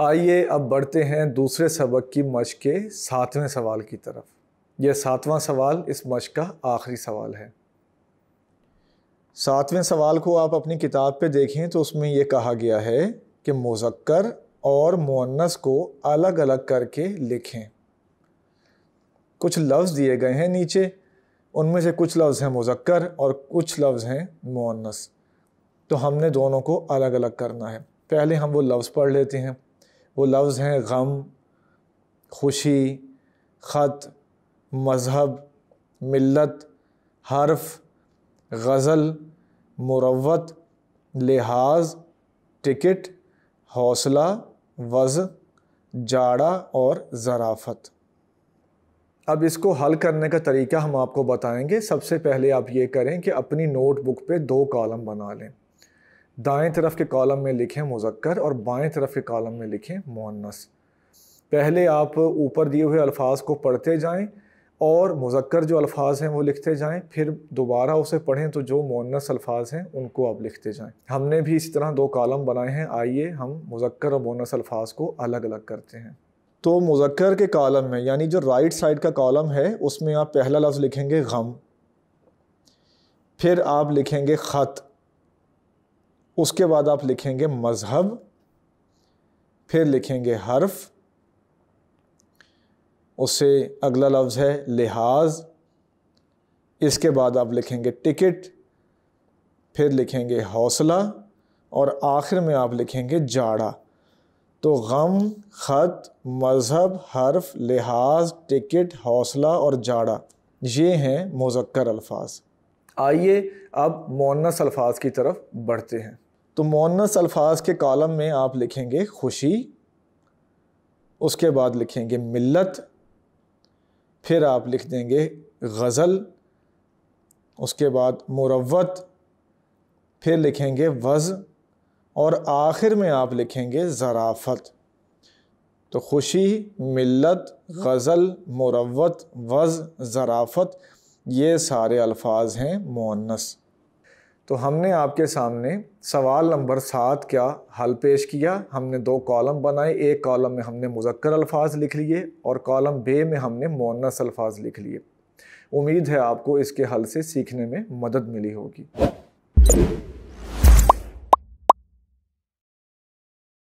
आइए अब बढ़ते हैं दूसरे सबक की मश के सातवें सवाल की तरफ यह सातवां सवाल इस मश का आखिरी सवाल है सातवें सवाल को आप अपनी किताब पे देखें तो उसमें यह कहा गया है कि मुजक्कर और मुअन्नस को अलग अलग करके लिखें कुछ लफ्ज़ दिए गए हैं नीचे उनमें से कुछ लफ्ज़ हैं मुजक्कर और कुछ लफ्ज़ हैं मुअन्नस तो हमने दोनों को अलग अलग करना है पहले हम वो लफ्ज़ पढ़ लेते हैं वो लफ्ज़ हैं गम खुशी ख़त मज़हब मिलत हर्फ गज़ल मुरवत लिहाज टिकट हौसला वज़ जाड़ा और ज़राफ़त अब इसको हल करने का तरीका हम आपको बताएंगे सबसे पहले आप ये करें कि अपनी नोटबुक पे दो कॉलम बना लें दाएं तरफ के कॉलम में लिखें मुजक्कर और बाएं तरफ के कॉलम में लिखें मोनस पहले आप ऊपर दिए हुए अल्फाज को पढ़ते जाएं और मुजक्कर जो अल्फाज हैं वो लिखते जाएं फिर दोबारा उसे पढ़ें तो जो मोनस अल्फाज हैं उनको आप लिखते जाएं हमने भी इसी तरह दो कॉलम बनाए हैं आइए हम मुजक्कर और मुन्नस अल्फाज को अलग अलग करते हैं तो मुजक्कर के कॉलम में यानी जो राइट साइड का कॉलम है उसमें आप पहला लफ्ज़ लिखेंगे गम फिर आप लिखेंगे ख़त उसके बाद आप लिखेंगे मज़हब फिर लिखेंगे हर्फ उससे अगला लफ्ज़ है लिहाज इसके बाद आप लिखेंगे टिकट फिर लिखेंगे हौसला और आखिर में आप लिखेंगे जाड़ा तो गम ख़त मज़हब हर्फ लिहाज टिकट हौसला और जाड़ा ये हैं मुजक्कर अल्फाज आइए अब मोनस अल्फाज की तरफ बढ़ते हैं तो मोनस अल्फाज के कॉलम में आप लिखेंगे खुशी उसके बाद लिखेंगे मिलत फिर आप लिख देंगे गज़ल उसके बाद मुरवत फिर लिखेंगे वज़ और आखिर में आप लिखेंगे ज़राफ़त तो खुशी मिलत गज़ल मुरवत वज़ ज़राफ़त ये सारे अल्फाज हैं मोनस तो हमने आपके सामने सवाल नंबर सात का हल पेश किया हमने दो कॉलम बनाए एक कॉलम में हमने मुजक्कर अल्फाज लिख लिए और कॉलम बे में हमने मोनस अल्फाज लिख लिए उम्मीद है आपको इसके हल से सीखने में मदद मिली होगी